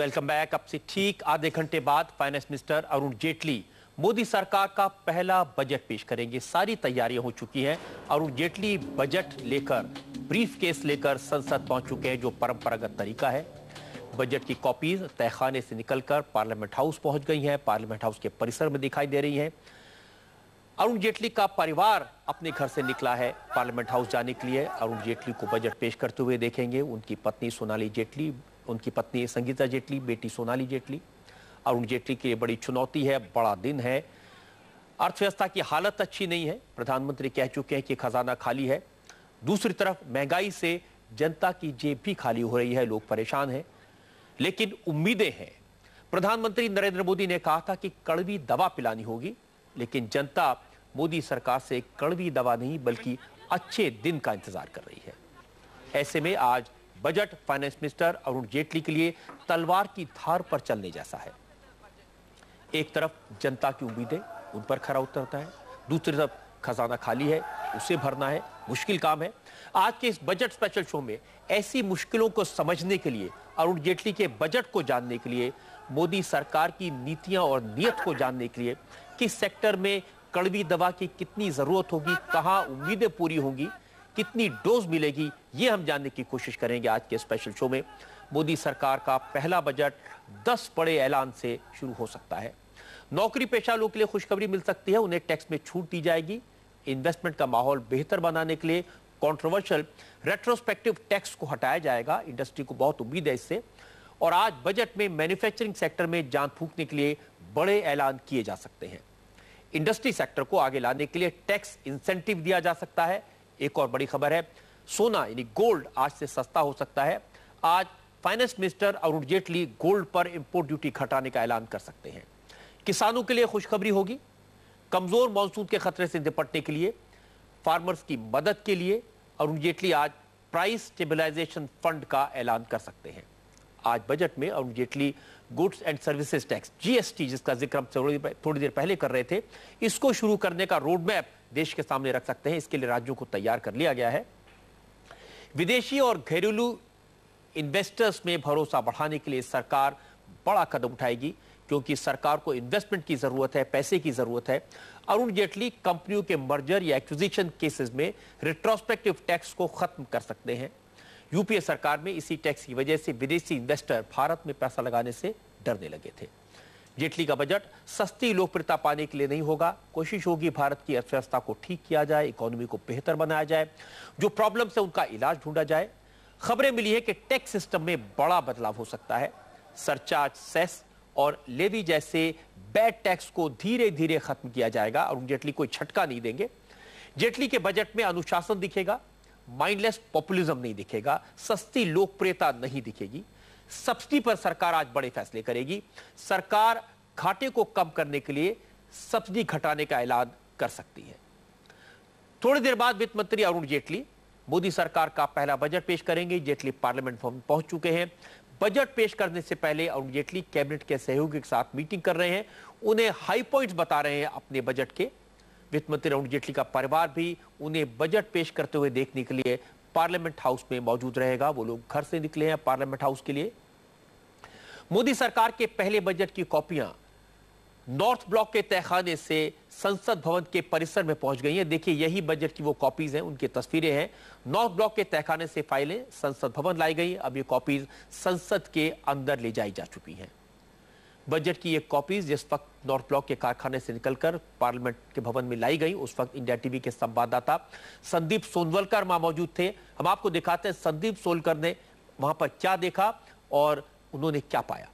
welcome back अब से ठीक आधे घंटे बाद फाइनेंस मिनिस्टर अरुण जेटली मोदी सरकार का पहला बजट पेश करेंगे सारी तैयारियां हो चुकी हैं अरुण जेटली बजट लेकर ब्रीफ केस लेकर संसद पहुंच चुके हैं जो परंपरागत तरीका है बजट की कॉपीज तहखाने से निकलकर पार्लियामेंट हाउस पहुंच गई हैं पार्लियामेंट हाउस के परिसर में दिखाई दे रही हैं अरुण जेटली का परिवार अपने घर से निकला है पार्लियामेंट हाउस जाने के लिए अरुण जेटली को बजट पेश करते हुए देखेंगे उनकी पत्नी सोनाली जेटली उनकी पत्नी संगीता जेटली बेटी सोनाली जेटली अरुण जेटली के लिए बड़ी चुनौती है बड़ा दिन है अर्थव्यवस्था की हालत अच्छी नहीं है प्रधानमंत्री कह चुके हैं कि खजाना खाली है दूसरी तरफ महंगाई से जनता की जेब भी खाली हो रही है लोग परेशान हैं लेकिन उम्मीदें हैं प्रधानमंत्री नरेंद्र मोदी ने कहा था कि कड़वी दवा पिलानी होगी लेकिन जनता मोदी सरकार से कड़वी दवा नहीं बल्कि अच्छे दिन का इंतजार कर रही है ऐसे में आज budget finance minister Arun Jaitley के लिए तलवार की धार पर चलने जैसा है एक तरफ जनता की उम्मीदें उन पर खरा उतरता है दूसरी तरफ खजाना खाली है उसे भरना है मुश्किल काम है आज के इस बजट स्पेशल शो में ऐसी मुश्किलों को समझने के लिए अरुण जेटली के बजट को जानने के लिए मोदी सरकार की नीतियां और नियत को जानने के लिए किस सेक्टर में कड़वी दवा की कितनी जरूरत होगी कहाँ उम्मीदें पूरी होंगी कितनी डोज मिलेगी ये हम जानने की कोशिश करेंगे आज के स्पेशल शो में मोदी सरकार का पहला बजट दस बड़े ऐलान से शुरू हो सकता है नौकरी पेशा लोगों के लिए खुशखबरी मिल सकती है उन्हें टैक्स में छूट दी जाएगी इन्वेस्टमेंट का माहौल बेहतर बनाने के लिए कॉन्ट्रोवर्शियल रेट्रोस्पेक्टिव टैक्स को हटाया जाएगा इंडस्ट्री को बहुत उम्मीद है इससे और आज बजट में मैन्युफैक्चरिंग सेक्टर में जान फूकने के लिए बड़े ऐलान किए जा सकते हैं इंडस्ट्री सेक्टर को आगे लाने के लिए टैक्स इंसेंटिव दिया जा सकता है एक और बड़ी खबर है सोना यानी गोल्ड आज से सस्ता हो सकता है आज finance minister Arun Jaitley gold पर इंपोर्ट ड्यूटी घटाने का ऐलान कर सकते हैं किसानों के लिए खुशखबरी होगी कमजोर मानसून के खतरे से निपटने के लिए फार्मर्स की मदद के लिए अरुण जेटली आज प्राइस स्टेबिलाईजेशन फंड का ऐलान कर सकते हैं आज बजट में Arun Jaitley goods and services tax GST जिसका जिक्र हम थोड़ी देर पहले कर रहे थे इसको शुरू करने का रोड मैप देश के सामने रख सकते हैं इसके लिए राज्यों को तैयार कर लिया गया है विदेशी और घरेलू इन्वेस्टर्स में भरोसा बढ़ाने के लिए सरकार बड़ा कदम उठाएगी क्योंकि सरकार को इन्वेस्टमेंट की जरूरत है पैसे की जरूरत है अरुण जेटली कंपनियों के मर्जर या एक्विजिशन केसेस में रिट्रोस्पेक्टिव टैक्स को खत्म कर सकते हैं यूपीए सरकार में इसी टैक्स की वजह से विदेशी इन्वेस्टर भारत में पैसा लगाने से डरने लगे थे जेटली का बजट सस्ती लोकप्रियता पाने के लिए नहीं होगा कोशिश होगी भारत की अर्थव्यवस्था को ठीक किया जाए इकोनॉमी को बेहतर बनाया जाए जो प्रॉब्लम है उनका इलाज ढूंढा जाए खबरें मिली है कि टैक्स सिस्टम में बड़ा बदलाव हो सकता है सरचार्ज सेस और लेवी जैसे बैड टैक्स को धीरे धीरे खत्म किया जाएगा और जेटली कोई छटका नहीं देंगे जेटली के बजट में अनुशासन दिखेगा माइंडलेस पॉपुलिज्म नहीं दिखेगा सस्ती लोकप्रियता नहीं दिखेगी सब्सिडी पर सरकार आज बड़े फैसले करेगी सरकार घाटे को कम करने के लिए सब्सिडी घटाने का ऐलान कर सकती है थोड़ी देर बाद वित्त मंत्री अरुण जेटली मोदी सरकार का पहला बजट पेश करेंगे जेटली पार्लियामेंट पहुंच चुके हैं बजट पेश करने से पहले अरुण जेटली कैबिनेट के सहयोगी के साथ मीटिंग कर रहे हैं उन्हें हाई पॉइंट्स बता रहे हैं अपने बजट के वित्त मंत्री अरुण जेटली का परिवार भी उन्हें बजट पेश करते हुए देखने के लिए पार्लियामेंट हाउस में मौजूद रहेगा वो लोग घर से निकले हैं पार्लियामेंट हाउस के लिए मोदी सरकार के पहले बजट की कॉपियां नॉर्थ ब्लॉक के तहखाने से संसद भवन के परिसर में पहुंच गई हैं देखिए यही बजट की वो कॉपीज हैं उनकी तस्वीरें हैं नॉर्थ ब्लॉक के तहखाने से फाइलें संसद भवन लाई गई अब ये कॉपीज संसद के अंदर ले जाई जा चुकी हैं बजट की एक कॉपीज जिस वक्त नॉर्थ ब्लॉक के कारखाने से निकलकर पार्लियामेंट के भवन में लाई गई उस वक्त इंडिया टीवी के संवाददाता संदीप सोनवलकर वहां मौजूद थे हम आपको दिखाते हैं संदीप सोनकर ने वहां पर क्या देखा और उन्होंने क्या पाया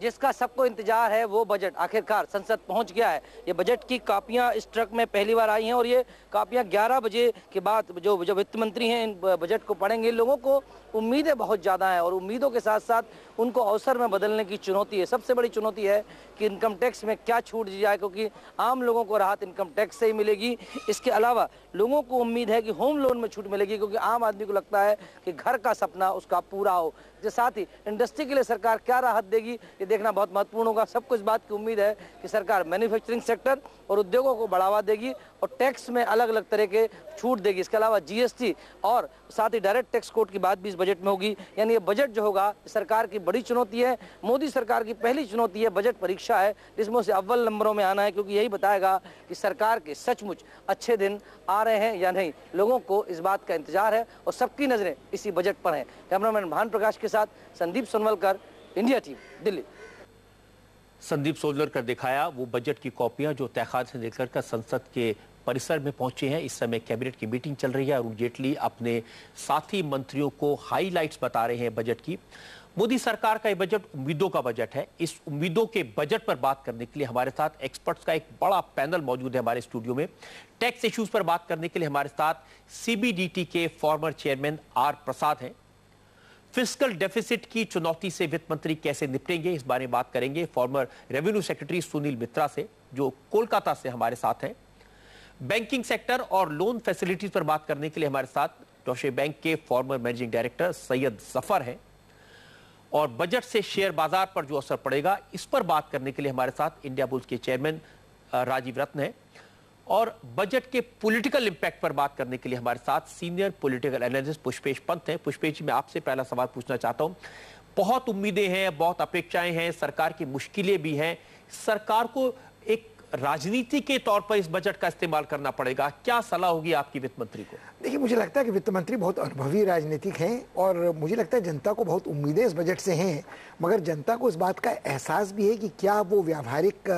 जिसका सबको इंतजार है वो बजट आखिरकार संसद पहुंच गया है ये बजट की कापियां इस ट्रक में पहली बार आई हैं और ये कापियां 11 बजे के बाद जो जो वित्त मंत्री हैं इन बजट को पढ़ेंगे लोगों को उम्मीदें बहुत ज़्यादा हैं और उम्मीदों के साथ साथ उनको अवसर में बदलने की चुनौती है सबसे बड़ी चुनौती है कि इनकम टैक्स में क्या छूट दी जाए क्योंकि आम लोगों को राहत इनकम टैक्स से ही मिलेगी इसके अलावा लोगों को उम्मीद है कि होम लोन में छूट मिलेगी क्योंकि आम आदमी को लगता है कि घर का सपना उसका पूरा हो के साथ ही इंडस्ट्री के लिए सरकार क्या राहत देगी ये देखना बहुत महत्वपूर्ण होगा सबको इस बात की उम्मीद है कि सरकार मैन्युफैक्चरिंग सेक्टर और उद्योगों को बढ़ावा देगी और टैक्स में अलग अलग तरह के छूट देगी इसके अलावा जीएसटी और साथ ही डायरेक्ट टैक्स कोर्ट की बात भी इस बजट में होगी यानी ये बजट जो होगा सरकार की बड़ी चुनौती है मोदी सरकार की पहली चुनौती है बजट परीक्षा है जिसमें उसे अव्वल नंबरों में आना है क्योंकि यही बताएगा कि सरकार के सचमुच अच्छे दिन आ रहे हैं या नहीं लोगों को इस बात का इंतजार है और सबकी नज़रें इसी बजट पर हैं कैमरामैन भान प्रकाश के साथ संदीप सोनवलकर इंडिया टीम दिल्ली संदीप सोनवलकर दिखाया वो बजट की कॉपियां जो तहखान से लेकर कर संसद के परिसर में पहुंचे हैं इस समय कैबिनेट की मीटिंग चल रही है अरुण जेटली अपने साथी मंत्रियों को हाईलाइट्स बता रहे हैं बजट की मोदी सरकार का ये बजट उम्मीदों का बजट है इस उम्मीदों के बजट पर बात करने के लिए हमारे साथ एक्सपर्ट्स का एक बड़ा पैनल मौजूद है हमारे स्टूडियो में टैक्स इश्यूज पर बात करने के लिए हमारे साथ सीबीडीटी के फॉर्मर चेयरमैन आर प्रसाद हैं फिजिकल डेफिसिट की चुनौती से वित्त मंत्री कैसे निपटेंगे इस बारे में बात करेंगे former revenue secretary Sunil Mitra से जो कोलकाता से हमारे साथ हैं बैंकिंग सेक्टर और लोन फैसिलिटीज पर बात करने के लिए हमारे साथ डोशे बैंक के former managing director Syed Zafar हैं और बजट से शेयर बाजार पर जो असर पड़ेगा इस पर बात करने के लिए हमारे साथ इंडिया बुल्स के चेयरमैन राजीव रत्न हैं और बजट के पॉलिटिकल इंपैक्ट पर बात करने के लिए हमारे साथ senior political analyst Pushpesh Pant हैं पुष्पेश जी मैं आपसे पहला सवाल पूछना चाहता हूं बहुत उम्मीदें हैं बहुत अपेक्षाएं हैं सरकार की मुश्किलें भी हैं सरकार को राजनीति के तौर पर इस बजट का इस्तेमाल करना पड़ेगा क्या सलाह होगी आपकी वित्त मंत्री को देखिए मुझे लगता है कि वित्त मंत्री बहुत अनुभवी राजनीतिक हैं और मुझे लगता है जनता को बहुत उम्मीदें इस बजट से हैं मगर जनता को इस बात का एहसास भी है कि क्या वो व्यावहारिक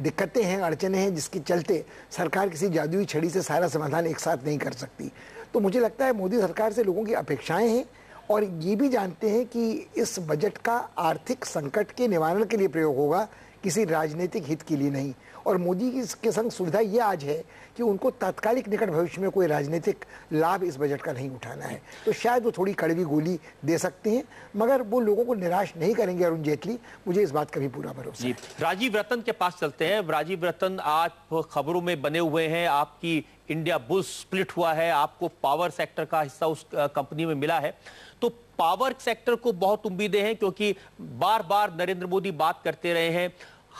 दिक्कतें हैं अड़चने हैं जिसके चलते सरकार किसी जादुई छड़ी से सारा समाधान एक साथ नहीं कर सकती तो मुझे लगता है मोदी सरकार से लोगों की अपेक्षाएं हैं और ये भी जानते हैं कि इस बजट का आर्थिक संकट के निवारण के लिए प्रयोग होगा किसी राजनीतिक हित के लिए नहीं और मोदी की इसके संग सुविधा ये आज है कि उनको तात्कालिक निकट भविष्य में कोई राजनीतिक लाभ इस बजट का नहीं उठाना है तो शायद वो थोड़ी कड़वी गोली दे सकते हैं मगर वो लोगों को निराश नहीं करेंगे अरुण जेटली मुझे इस बात का भी पूरा भरोसा है राजीव रतन के पास चलते हैं राजीव रतन आप खबरों में बने हुए हैं आपकी इंडिया बुल्स स्प्लिट हुआ है आपको पावर सेक्टर का हिस्सा उस कंपनी में मिला है तो पावर सेक्टर को बहुत उम्मीदें हैं क्योंकि बार बार नरेंद्र मोदी बात करते रहे हैं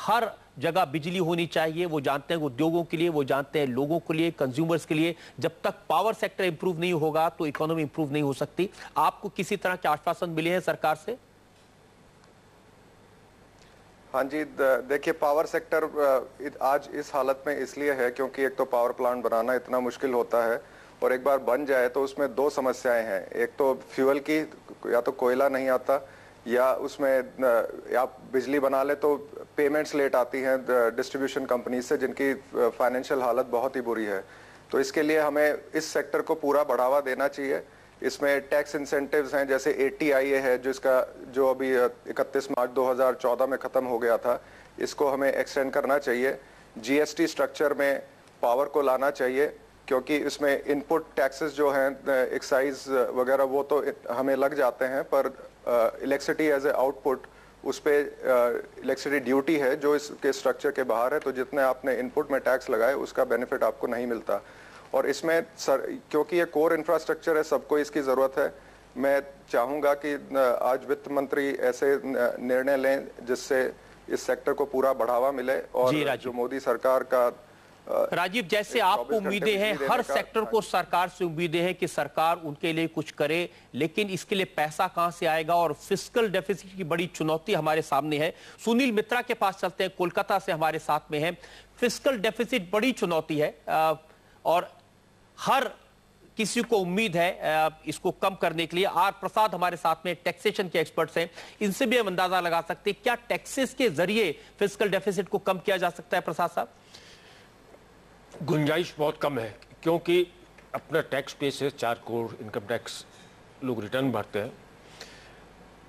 हर जगह बिजली होनी चाहिए वो जानते हैं उद्योगों के लिए वो जानते हैं लोगों के लिए कंज्यूमर्स के लिए जब तक पावर सेक्टर इंप्रूव नहीं होगा तो इकोनॉमी इंप्रूव नहीं हो सकती आपको किसी तरह के आश्वासन मिले हैं सरकार से हाँ जी देखिए पावर सेक्टर आज इस हालत में इसलिए है क्योंकि एक तो पावर प्लांट बनाना इतना मुश्किल होता है और एक बार बन जाए तो उसमें दो समस्याएं हैं एक तो फ्यूल की या तो कोयला नहीं आता या उसमें आप बिजली बना ले तो पेमेंट्स लेट आती हैं डिस्ट्रीब्यूशन कंपनी से जिनकी फाइनेंशियल हालत बहुत ही बुरी है तो इसके लिए हमें इस सेक्टर को पूरा बढ़ावा देना चाहिए इसमें टैक्स इंसेंटिव्स हैं जैसे ए टी आई है जिसका जो अभी 31 मार्च 2014 में ख़त्म हो गया था इसको हमें एक्सटेंड करना चाहिए जीएसटी स्ट्रक्चर में पावर को लाना चाहिए क्योंकि इसमें इनपुट टैक्सेस जो हैं एक्साइज वगैरह वो तो हमें लग जाते हैं पर इलेक्ट्रिसिटी एज ए आउटपुट उस पर इलेक्ट्रिसिटी ड्यूटी है जो इसके स्ट्रक्चर के बाहर है तो जितने आपने इनपुट में टैक्स लगाए उसका बेनिफिट आपको नहीं मिलता और इसमें सर क्योंकि ये कोर इंफ्रास्ट्रक्चर है सबको इसकी ज़रूरत है मैं चाहूँगा कि आज वित्त मंत्री ऐसे निर्णय लें जिससे इस सेक्टर को पूरा बढ़ावा मिले और जो मोदी सरकार का राजीव जैसे आपको उम्मीदें हैं हर सेक्टर को सरकार से उम्मीदें हैं कि सरकार उनके लिए कुछ करे लेकिन इसके लिए पैसा कहां से आएगा और फिजिकल डेफिसिट की बड़ी चुनौती हमारे सामने है सुनील मित्रा के पास चलते हैं कोलकाता से हमारे साथ में है फिजिकल डेफिसिट बड़ी चुनौती है और हर किसी को उम्मीद है इसको कम करने के लिए आर प्रसाद हमारे साथ में टैक्सेशन के एक्सपर्ट्स हैं इनसे भी हम अंदाजा लगा सकते हैं क्या टैक्सेस के जरिए फिजिकल डेफिसिट को कम किया जा सकता है प्रसाद साहब गुंजाइश बहुत कम है क्योंकि अपना टैक्स बेस है चार करोड़ इनकम टैक्स लोग रिटर्न भरते हैं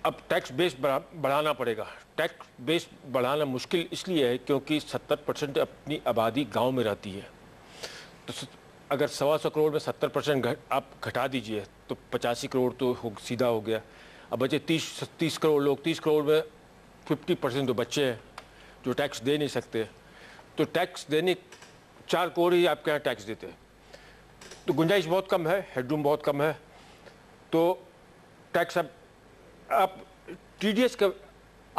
अब टैक्स बेस बढ़ा, बढ़ाना पड़ेगा टैक्स बेस बढ़ाना मुश्किल इसलिए है क्योंकि 70 परसेंट अपनी आबादी गांव में रहती है तो अगर सवा सौ करोड़ में 70 परसेंट घट, आप घटा दीजिए तो पचासी करोड़ तो हो, सीधा हो गया अब बचे तीस तीस करोड़ लोग तीस करोड़ में फिफ्टी परसेंट तो बच्चे हैं जो टैक्स दे नहीं सकते तो टैक्स देने चार कोर ही आपके यहाँ टैक्स देते हैं तो गुंजाइश बहुत कम है हेडरूम बहुत कम है तो टैक्स अब आप टी का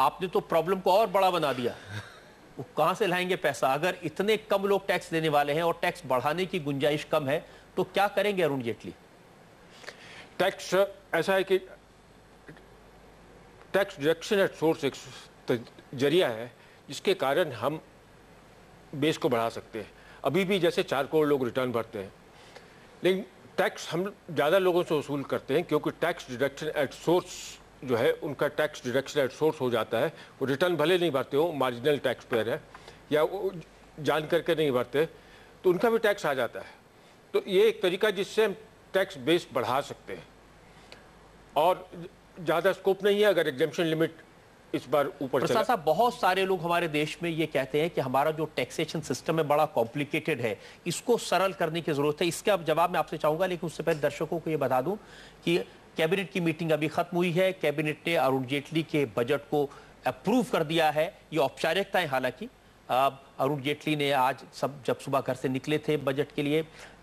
आपने तो प्रॉब्लम को और बड़ा बना दिया वो कहाँ से लाएंगे पैसा अगर इतने कम लोग टैक्स देने वाले हैं और टैक्स बढ़ाने की गुंजाइश कम है तो क्या करेंगे अरुण जेटली टैक्स ऐसा है कि टैक्स डिडक्शन एट सोर्स एक जरिया है जिसके कारण हम बेस को बढ़ा सकते हैं अभी भी जैसे चार करोड़ लोग रिटर्न भरते हैं लेकिन टैक्स हम ज़्यादा लोगों से वसूल करते हैं क्योंकि टैक्स डिडक्शन एट सोर्स जो है उनका टैक्स डिडक्शन एट सोर्स हो जाता है वो रिटर्न भले नहीं भरते हो मार्जिनल टैक्स पेयर है या वो जान करके नहीं भरते तो उनका भी टैक्स आ जाता है तो ये एक तरीका जिससे हम टैक्स बेस बढ़ा सकते हैं और ज़्यादा स्कोप नहीं है अगर एग्जामेशन लिमिट इस बार ऊपर प्रसाद साहब बहुत सारे लोग हमारे देश में ये कहते हैं कि हमारा जो टैक्सेशन सिस्टम है बड़ा कॉम्प्लिकेटेड है इसको सरल करने की जरूरत है इसके अब जवाब मैं आपसे चाहूंगा लेकिन उससे पहले दर्शकों को ये बता दूं कि कैबिनेट की मीटिंग अभी खत्म हुई है कैबिनेट ने अरुण जेटली के बजट को अप्रूव कर दिया है ये औपचारिकता है हालांकि अब अरुण जेटली ने आज सब जब सुबह घर से निकले थे बजट के लिए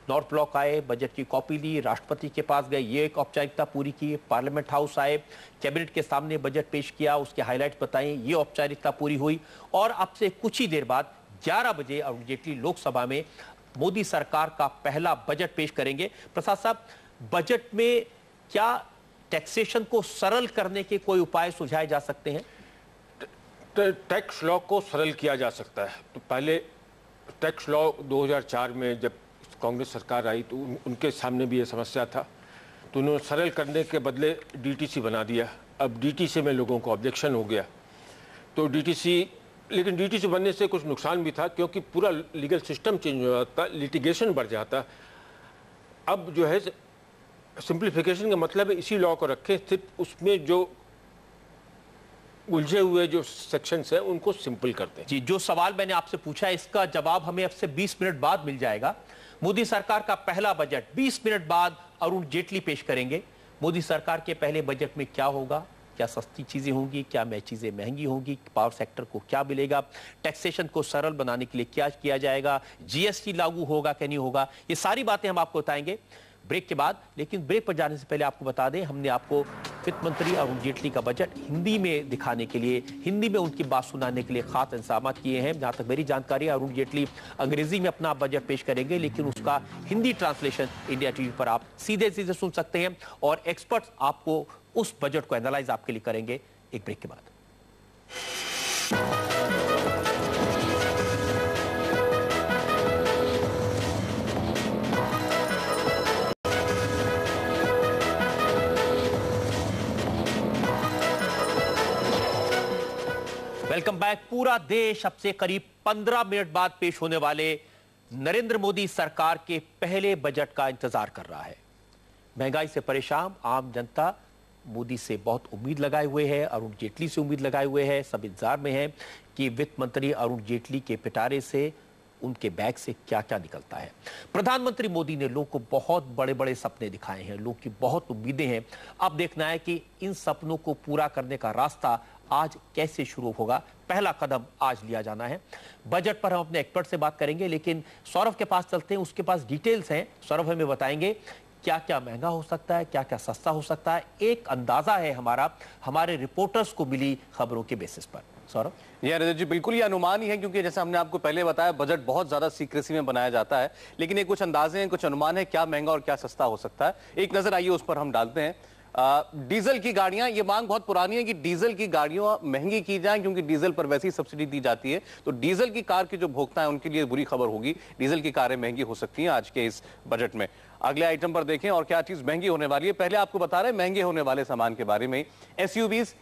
नॉर्थ ब्लॉक आए बजट की कॉपी ली राष्ट्रपति के पास गए ये एक औपचारिकता पूरी की पार्लियामेंट हाउस आए कैबिनेट के सामने बजट पेश किया उसके हाईलाइट बताएं ये औपचारिकता पूरी हुई और अब से कुछ ही देर बाद 11 बजे अरुण जेटली लोकसभा में मोदी सरकार का पहला बजट पेश करेंगे प्रसाद साहब बजट में क्या टैक्सेशन को सरल करने के कोई उपाय सुझाए जा सकते हैं टैक्स लॉ को सरल किया जा सकता है तो पहले टैक्स लॉ 2004 में जब कांग्रेस सरकार आई तो उन, उनके सामने भी ये समस्या था तो उन्होंने सरल करने के बदले डीटीसी बना दिया अब डीटीसी में लोगों को ऑब्जेक्शन हो गया तो डीटीसी लेकिन डीटीसी बनने से कुछ नुकसान भी था क्योंकि पूरा लीगल सिस्टम चेंज हो जाता लिटिगेशन बढ़ जाता अब जो है सिंप्लीफिकेशन का मतलब है इसी लॉ को रखें सिर्फ उसमें जो उलझे हुए जो सेक्शंस हैं उनको सिंपल करते हैं जी जो सवाल मैंने आपसे पूछा इसका जवाब हमें अब से 20 मिनट बाद मिल जाएगा मोदी सरकार का पहला बजट 20 मिनट बाद अरुण जेटली पेश करेंगे मोदी सरकार के पहले बजट में क्या होगा क्या सस्ती चीज़ें होंगी क्या मैं चीज़ें महंगी होंगी पावर सेक्टर को क्या मिलेगा टैक्सेशन को सरल बनाने के लिए क्या किया जाएगा जीएसटी लागू होगा क्या नहीं होगा ये सारी बातें हम आपको बताएंगे ब्रेक के बाद लेकिन ब्रेक पर जाने से पहले आपको बता दें हमने आपको वित्त मंत्री अरुण जेटली का बजट हिंदी में दिखाने के लिए हिंदी में उनकी बात सुनाने के लिए खास इंतजाम किए हैं जहाँ तक मेरी जानकारी अरुण जेटली अंग्रेजी में अपना बजट पेश करेंगे लेकिन उसका हिंदी ट्रांसलेशन इंडिया टीवी पर आप सीधे सीधे सुन सकते हैं और एक्सपर्ट्स आपको उस बजट को एनालाइज आपके लिए करेंगे एक ब्रेक के बाद वेलकम बैक पूरा देश अब से करीब 15 मिनट बाद पेश होने वाले नरेंद्र मोदी सरकार के पहले बजट का इंतजार कर रहा है महंगाई से परेशान आम जनता मोदी से बहुत उम्मीद लगाए हुए है अरुण जेटली से उम्मीद लगाए हुए है सब इंतजार में है कि वित्त मंत्री अरुण जेटली के पिटारे से उनके बैग से क्या क्या निकलता है प्रधानमंत्री मोदी ने लोगों को बहुत बड़े बड़े सपने दिखाए हैं लोगों की बहुत उम्मीदें हैं अब देखना है कि इन सपनों को पूरा करने का रास्ता आज कैसे शुरू होगा पहला कदम आज लिया जाना है बजट पर हम अपने एक्सपर्ट से बात करेंगे लेकिन सौरभ के पास चलते हैं उसके पास डिटेल्स हैं सौरभ हमें बताएंगे क्या क्या महंगा हो सकता है क्या क्या सस्ता हो सकता है एक अंदाजा है हमारा हमारे रिपोर्टर्स को मिली खबरों के बेसिस पर सौरभ जी हाँ, रजत जी बिल्कुल ये अनुमान ही है क्योंकि जैसे हमने आपको पहले बताया बजट बहुत ज़्यादा सीक्रेसी में बनाया जाता है लेकिन ये कुछ अंदाजे हैं कुछ अनुमान है क्या महंगा और क्या सस्ता हो सकता है एक नज़र आइए उस पर हम डालते हैं डीजल की गाड़ियां ये मांग बहुत पुरानी है कि डीजल की गाड़ियां महंगी की जाएं क्योंकि डीजल पर वैसी सब्सिडी दी जाती है तो डीजल की कार के जो भोक्ता है उनके लिए बुरी खबर होगी डीजल की कारें महंगी हो सकती हैं आज के इस बजट में अगले आइटम पर देखें और क्या चीज महंगी होने वाली है पहले आपको बता रहे महंगे होने वाले सामान के बारे में एस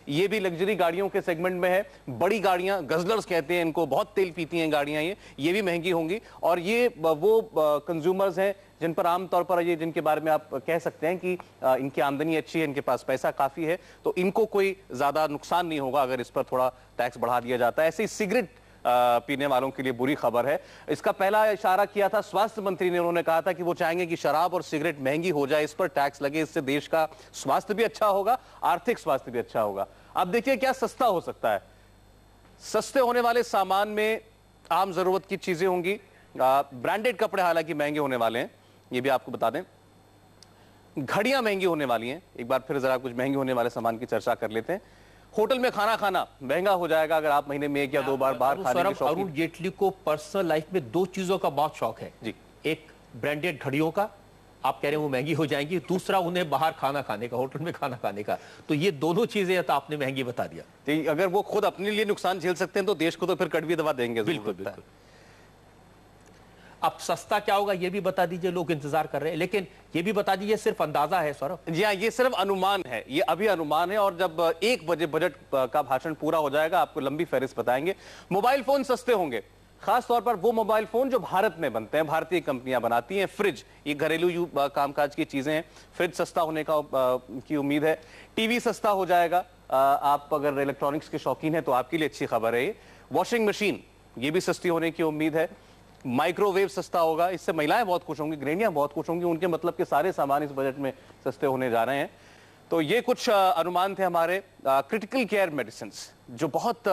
ये भी लग्जरी गाड़ियों के सेगमेंट में है बड़ी गाड़ियां गजलर्स कहते हैं इनको बहुत तेल पीती हैं गाड़ियां ये ये भी महंगी होंगी और ये वो कंज्यूमर्स हैं जिन पर आमतौर पर ये जिनके बारे में आप कह सकते हैं कि इनकी आमदनी अच्छी है इनके पास पैसा काफ़ी है तो इनको कोई ज़्यादा नुकसान नहीं होगा अगर इस पर थोड़ा टैक्स बढ़ा दिया जाता है ऐसे ही सिगरेट पीने वालों के लिए बुरी खबर है इसका पहला इशारा किया था स्वास्थ्य मंत्री ने उन्होंने कहा था कि वो चाहेंगे कि शराब और सिगरेट महंगी हो जाए इस पर टैक्स लगे इससे देश का स्वास्थ्य भी अच्छा होगा आर्थिक स्वास्थ्य भी अच्छा होगा अब देखिए क्या सस्ता हो सकता है सस्ते होने वाले सामान में आम जरूरत की चीजें होंगी ब्रांडेड कपड़े हालांकि महंगे होने वाले हैं ये भी आपको बता दें घड़ियां महंगी होने वाली हैं एक बार फिर जरा कुछ महंगी होने वाले सामान की चर्चा कर लेते हैं होटल में खाना खाना महंगा हो जाएगा अगर आप महीने में एक या दो बार बाहर खाने शौक अरुण जेटली को पर्सनल लाइफ में दो चीजों का बहुत शौक है जी एक ब्रांडेड घड़ियों का आप कह रहे हैं वो महंगी हो जाएंगी दूसरा उन्हें बाहर खाना खाने का होटल में खाना खाने का तो ये दोनों चीजें तो आपने महंगी बता दिया अगर वो खुद अपने लिए नुकसान झेल सकते हैं तो देश को तो फिर कड़वी दवा देंगे बिल्कुल बिल्कुल अब सस्ता क्या होगा ये भी बता दीजिए लोग इंतजार कर रहे हैं लेकिन ये भी बता दीजिए सिर्फ अंदाजा है सौरभ जी हाँ ये सिर्फ अनुमान है ये अभी अनुमान है और जब एक बजे बजट का भाषण पूरा हो जाएगा आपको लंबी फहरिस्त बताएंगे मोबाइल फोन सस्ते होंगे खास तौर पर वो मोबाइल फोन जो भारत में बनते हैं भारतीय कंपनियां बनाती हैं फ्रिज ये घरेलू कामकाज की चीजें हैं फ्रिज सस्ता होने का की उम्मीद है टीवी सस्ता हो जाएगा आप अगर इलेक्ट्रॉनिक्स के शौकीन हैं तो आपके लिए अच्छी खबर है ये वॉशिंग मशीन ये भी सस्ती होने की उम्मीद है माइक्रोवेव सस्ता होगा इससे महिलाएं बहुत खुश होंगी ग्रहणियां बहुत खुश होंगी उनके मतलब के सारे सामान इस बजट में सस्ते होने जा रहे हैं तो ये कुछ अनुमान थे हमारे क्रिटिकल केयर मेडिसिन जो बहुत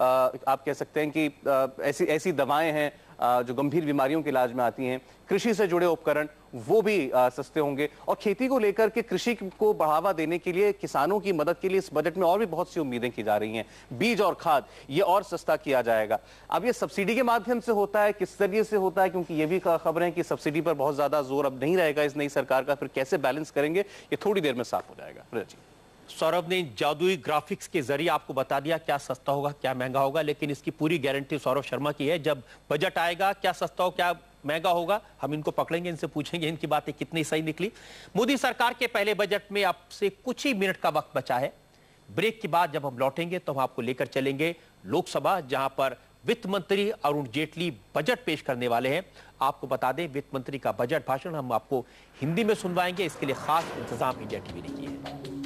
आप कह सकते हैं कि ऐसी ऐसी दवाएं हैं जो गंभीर बीमारियों के इलाज में आती हैं कृषि से जुड़े उपकरण वो भी सस्ते होंगे और खेती को लेकर के कृषि को बढ़ावा देने के लिए किसानों की मदद के लिए इस बजट में और भी बहुत सी उम्मीदें की जा रही हैं बीज और खाद ये और सस्ता किया जाएगा अब ये सब्सिडी के माध्यम से होता है किस जरिए से होता है क्योंकि ये भी खबर है कि सब्सिडी पर बहुत ज्यादा जोर अब नहीं रहेगा इस नई सरकार का फिर कैसे बैलेंस करेंगे ये थोड़ी देर में साफ हो जाएगा जी सौरभ ने जादुई ग्राफिक्स के जरिए आपको बता दिया क्या सस्ता होगा क्या महंगा होगा लेकिन इसकी पूरी गारंटी सौरभ शर्मा की है जब बजट आएगा क्या सस्ता हो क्या महंगा होगा हम इनको पकड़ेंगे इनसे पूछेंगे इनकी बातें कितनी सही निकली मोदी सरकार के पहले बजट में आपसे कुछ ही मिनट का वक्त बचा है ब्रेक के बाद जब हम लौटेंगे तो हम आपको लेकर चलेंगे लोकसभा जहां पर वित्त मंत्री अरुण जेटली बजट पेश करने वाले हैं आपको बता दें वित्त मंत्री का बजट भाषण हम आपको हिंदी में सुनवाएंगे इसके लिए खास इंतजाम इंडिया टीवी ने किया है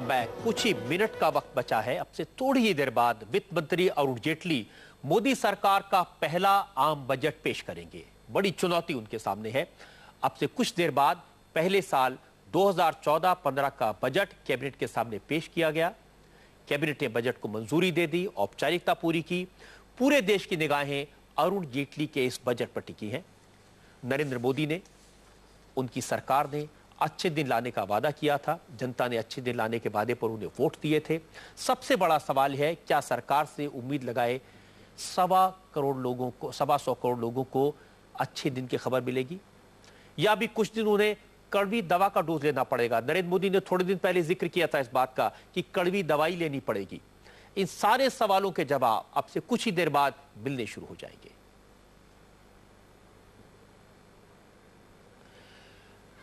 वेलकम बैक कुछ ही मिनट का वक्त बचा है अब से थोड़ी ही देर बाद वित्त मंत्री अरुण जेटली मोदी सरकार का पहला आम बजट पेश करेंगे बड़ी चुनौती उनके सामने है अब से कुछ देर बाद पहले साल 2014-15 का बजट कैबिनेट के सामने पेश किया गया कैबिनेट ने बजट को मंजूरी दे दी औपचारिकता पूरी की पूरे देश की निगाहें अरुण जेटली के इस बजट पर टिकी हैं नरेंद्र मोदी ने उनकी सरकार ने अच्छे दिन लाने का वादा किया था जनता ने अच्छे दिन लाने के वादे पर उन्हें वोट दिए थे सबसे बड़ा सवाल है क्या सरकार से उम्मीद लगाए सवा करोड़ लोगों को सवा सौ करोड़ लोगों को अच्छे दिन की खबर मिलेगी या भी कुछ दिन उन्हें कड़वी दवा का डोज लेना पड़ेगा नरेंद्र मोदी ने थोड़े दिन पहले जिक्र किया था इस बात का कि कड़वी दवाई लेनी पड़ेगी इन सारे सवालों के जवाब अब से कुछ ही देर बाद मिलने शुरू हो जाएंगे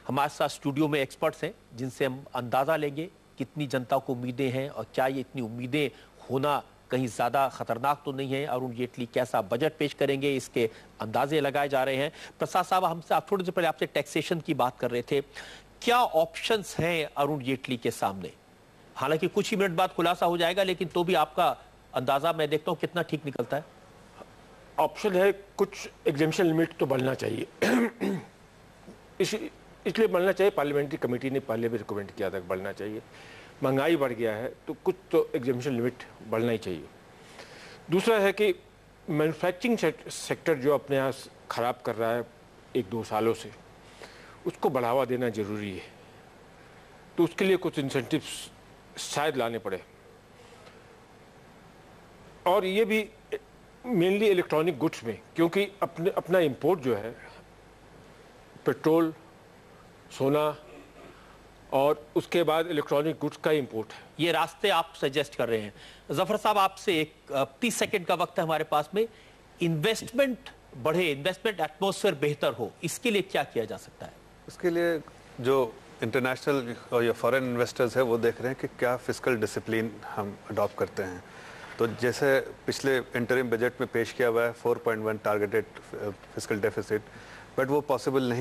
हमारे साथ स्टूडियो में एक्सपर्ट्स हैं जिनसे हम अंदाज़ा लेंगे कितनी जनता को उम्मीदें हैं और क्या ये इतनी उम्मीदें होना कहीं ज़्यादा खतरनाक तो नहीं है अरुण जेटली कैसा बजट पेश करेंगे इसके अंदाजे लगाए जा रहे हैं प्रसाद साहब हमसे आप थोड़ी देर पहले आपसे टैक्सेशन की बात कर रहे थे क्या ऑप्शंस हैं अरुण जेटली के सामने हालांकि कुछ ही मिनट बाद खुलासा हो जाएगा लेकिन तो भी आपका अंदाज़ा मैं देखता हूँ कितना ठीक निकलता है ऑप्शन है कुछ एग्जामेशन लिमिट तो बढ़ना चाहिए इस इसलिए बढ़ना चाहिए पार्लियामेंट्री कमेटी ने पहले भी रिकमेंड किया था बढ़ना चाहिए महंगाई बढ़ गया है तो कुछ तो एग्जामेशन लिमिट बढ़ना ही चाहिए दूसरा है कि मैनुफैक्चरिंग सेक्टर जो अपने यहाँ ख़राब कर रहा है एक दो सालों से उसको बढ़ावा देना ज़रूरी है तो उसके लिए कुछ इंसेंटिव्स शायद लाने पड़े और ये भी मेनली इलेक्ट्रॉनिक गुड्स में क्योंकि अपने अपना इम्पोर्ट जो है पेट्रोल सोना और उसके बाद इलेक्ट्रॉनिक गुड्स का इंपोर्ट है ये रास्ते आप सजेस्ट कर रहे हैं जफर साहब आपसे एक तीस सेकेंड का वक्त है हमारे पास में इन्वेस्टमेंट बढ़े इन्वेस्टमेंट एटमोसफेयर बेहतर हो इसके लिए क्या किया जा सकता है इसके लिए जो इंटरनेशनल और या फॉरेन इन्वेस्टर्स है वो देख रहे हैं कि क्या फिजिकल डिसिप्लिन हम अडॉप्ट करते हैं तो जैसे पिछले इंटरिम बजट में पेश किया हुआ है 4.1 targeted fiscal deficit but wo possible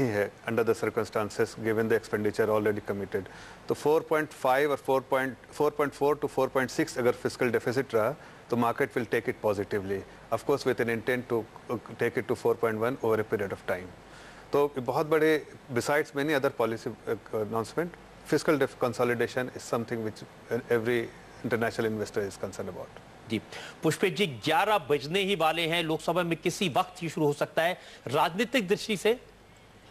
under the circumstances given the expenditure already committed So 4.5 or 4.4 to 4.6 agar fiscal deficit raha the market will take it positively of course with an intent to uh, take it to 4.1 over a period of time so besides many other policy uh, announcements, fiscal consolidation is something which uh, every international investor is concerned about ji Pushpit ji ग्यारह बजने ही वाले हैं लोकसभा में किसी वक्त ही शुरू हो सकता है राजनीतिक दृष्टि से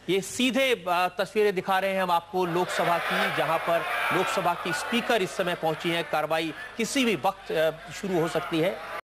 ये सीधे तस्वीरें दिखा रहे हैं हम आपको लोकसभा की जहां पर लोकसभा की स्पीकर इस समय पहुंची है कार्रवाई किसी भी वक्त शुरू हो सकती है